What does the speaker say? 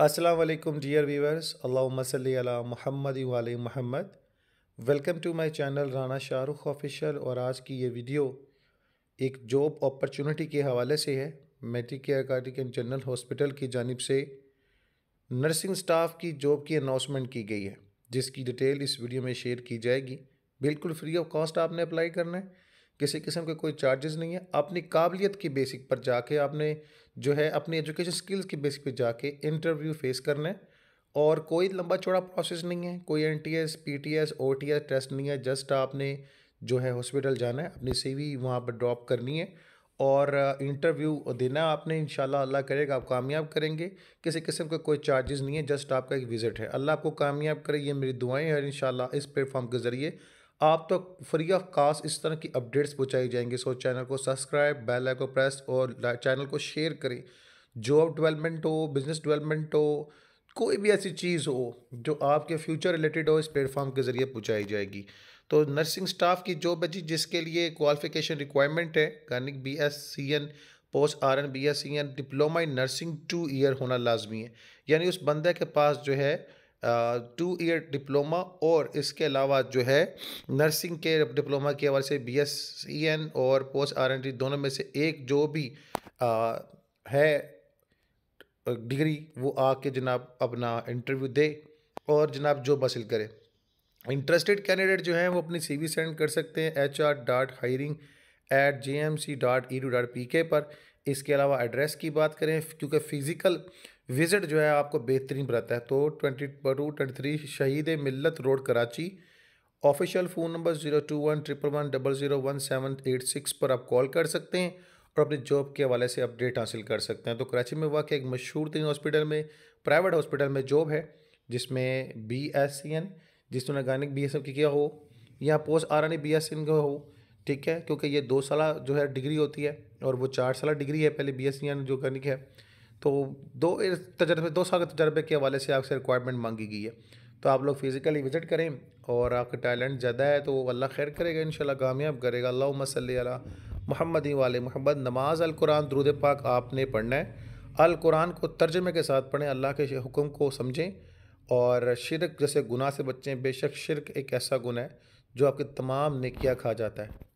अस्सलाम dear viewers अल्लाह महमद मोहम्मद वाल महमद welcome to my channel Rana Shahrukh official और आज की ये वीडियो एक जॉब अपॉर्चुनिटी के हवाले से है metric care and general hospital की जानब से नर्सिंग स्टाफ की जॉब की अनाउंसमेंट की गई है जिसकी डिटेल इस वीडियो में शेयर की जाएगी बिल्कुल फ्री ऑफ कॉस्ट आपने अप्लाई करना है किसी किस्म के कोई चार्जेस नहीं है अपनी काबिलियत की बेसिक पर जाके आपने जो है अपनी एजुकेशन स्किल्स की बेसिक पर जाके इंटरव्यू फेस करना है और कोई लंबा चौड़ा प्रोसेस नहीं है कोई N T S P T S O T S test नहीं है जस्ट आपने जो है हॉस्पिटल जाना है अपनी सी वी वहाँ पर ड्रॉप करनी है और इंटरव्यू uh, देना आपने इन अल्लाह करेगा आप कामयाब करेंगे किसी किस्म का कोई चार्जेस नहीं है जस्ट आपका एक विज़िट है अल्लाह आपको कामयाब करे ये मेरी दुआएं हैं इन इस प्लेटफॉर्म के ज़रिए आप तक तो फ्री ऑफ कास्ट इस तरह की अपडेट्स पहुँचाई जाएंगी सो चैनल को सब्सक्राइब बेल आइकन प्रेस और चैनल को शेयर करें जॉब डेवलपमेंट हो बिजनेस डेवलपमेंट हो कोई भी ऐसी चीज़ हो जो आपके फ्यूचर रिलेटेड हो इस प्लेटफॉर्म के ज़रिए पहुँचाई जाएगी तो नर्सिंग स्टाफ की जॉब है जी जिसके लिए क्वालिफिकेशन रिक्वायरमेंट है गार्निक B S C N post R N B S C N diploma in nursing two year होना लाजमी है यानी उस बंदे के पास जो है टू ईयर डिप्लोमा और इसके अलावा जो है नर्सिंग के डिप्लोमा के हवाले से बी एस सी एन और पोस्ट आर एन टी दोनों में से एक जो भी आ, है डिग्री वो आके जनाब अपना इंटरव्यू दे और जनाब जॉब हासिल करे इंटरेस्टेड कैंडिडेट जो हैं वो अपनी सीवी सेंड कर सकते हैं H R dot hiring at J M C dot edu dot P K पर इसके अलावा एड्रेस की बात करें क्योंकि फ़िज़िकल विज़िट जो है आपको बेहतरीन रहता है तो twenty two twenty three Shaheed Millat road Karachi official phone number zero two one triple one double zero one seven eight six पर आप कॉल कर सकते हैं और अपनी जॉब के हवाले से अपडेट हासिल कर सकते हैं तो कराची में वाक़ एक मशहूर तीन हॉस्पिटल में प्राइवेट हॉस्पिटल में जॉब है जिसमें बी एस सी एन जिसने गानिक बी एस एफ की किया हो या post R N B S C N का हो ठीक है क्योंकि ये दो साल जो है डिग्री होती है और वो चार साल डिग्री है पहले बी e एस जो करनी है तो दो तजर्बे दो साल के तजर्बे के हवाले से आपसे रिक्वायरमेंट मांगी गई है तो आप लोग फिज़िकली विज़िट करें और आपका टैलेंट ज़्यादा है तो अल्लाह खैर करेगा इन कामयाब करेगा अल्लाह मसल मोहम्मद वाल महमद नमाज अल कुरान दरुद पाक आपने पढ़ना है अल कुरान को तर्जमे के साथ पढ़ें अल्लाह के हुक्म को समझें और शिरक जैसे गुनाह से बचें बेशक शिरक एक ऐसा गुना है जो आपके तमाम किया खा जाता है